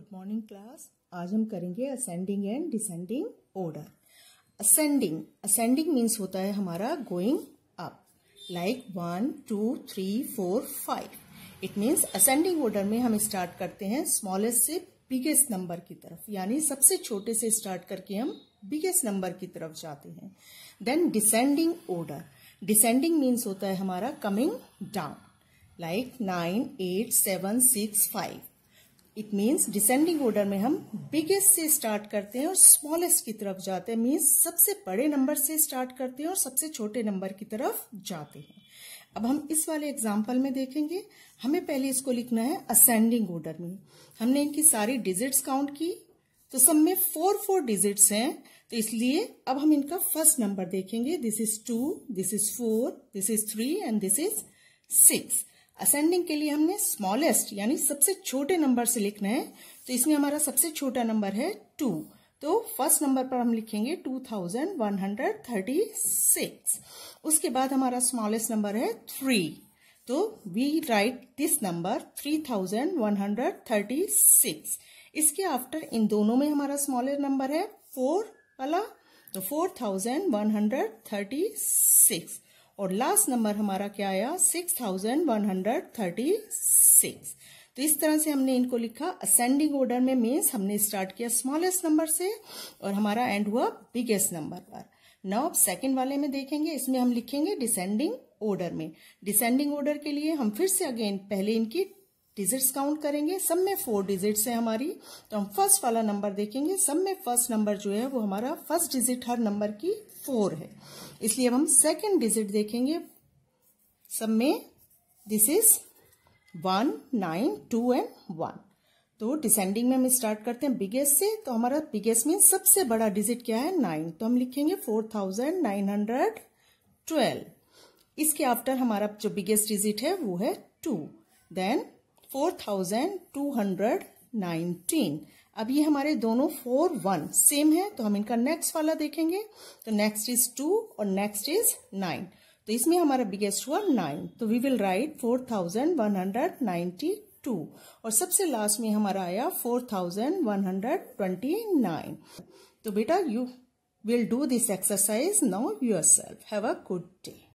good morning class आज हम करेंगे ascending and descending order ascending ascending means होता है हमारा going up like one two three four five it means ascending order में हम स्टार्ट करते हैं स्मॉलेस्ट से बिगेस्ट नंबर की तरफ यानी सबसे छोटे से स्टार्ट करके हम बिगेस्ट नंबर की तरफ जाते हैं then descending order descending means होता है हमारा coming down like nine eight seven six five it means descending order में हम बिगेस्ट से स्टार्ट करते हैं और स्मॉलेस्ट की तरफ जाते हैं मीन्स सबसे बड़े नंबर से स्टार्ट करते हैं और सबसे छोटे नंबर की तरफ जाते हैं अब हम इस वाले एग्जाम्पल में देखेंगे हमें पहले इसको लिखना है असेंडिंग ऑर्डर में हमने इनकी सारी डिजिट्स काउंट की तो सब में फोर फोर डिजिट्स हैं तो इसलिए अब हम इनका फर्स्ट नंबर देखेंगे this is two this is four this is three and this is six ascending के लिए हमने स्मॉलेस्ट यानी सबसे छोटे नंबर से लिखना है तो इसमें हमारा सबसे छोटा नंबर है टू तो फर्स्ट नंबर पर हम लिखेंगे two thousand one hundred thirty six उसके बाद हमारा स्मॉलेस्ट नंबर है थ्री तो we write this number three thousand one hundred thirty six इसके आफ्टर इन दोनों में हमारा स्मॉलेस्ट नंबर है फोर वाला तो सिक्स और लास्ट नंबर हमारा क्या आया six thousand one hundred thirty six तो इस तरह से हमने इनको लिखा असेंडिंग ऑर्डर में मीन्स हमने स्टार्ट किया स्मॉलेस्ट नंबर से और हमारा एंड हुआ बिगेस्ट नंबर पर नाउ सेकेंड वाले में देखेंगे इसमें हम लिखेंगे डिसेंडिंग ऑर्डर में डिसेंडिंग ऑर्डर के लिए हम फिर से अगेन पहले इनकी डिजिट्स काउंट करेंगे सब में फोर डिजिट्स है हमारी तो हम फर्स्ट वाला नंबर देखेंगे सब में फर्स्ट नंबर जो है वो हमारा फर्स्ट डिजिट हर नंबर की फोर है इसलिए अब हम सेकेंड डिजिट देखेंगे सब में this is one nine two and one तो डिसेंडिंग में हम स्टार्ट करते हैं बिगेस्ट से तो हमारा बिगेस्ट मीन सबसे बड़ा डिजिट क्या है नाइन तो हम लिखेंगे four thousand nine hundred twelve इसके आफ्टर हमारा जो बिगेस्ट डिजिट है वो है two then four thousand two hundred nineteen अब ये हमारे दोनों फोर वन सेम है तो हम इनका नेक्स्ट वाला देखेंगे तो नेक्स्ट इज टू और नेक्स्ट इज नाइन तो इसमें हमारा बिगेस्ट हुआ नाइन तो we will write four thousand one hundred ninety two और सबसे लास्ट में हमारा आया four thousand one hundred twenty nine तो बेटा you will do this exercise now yourself have a good day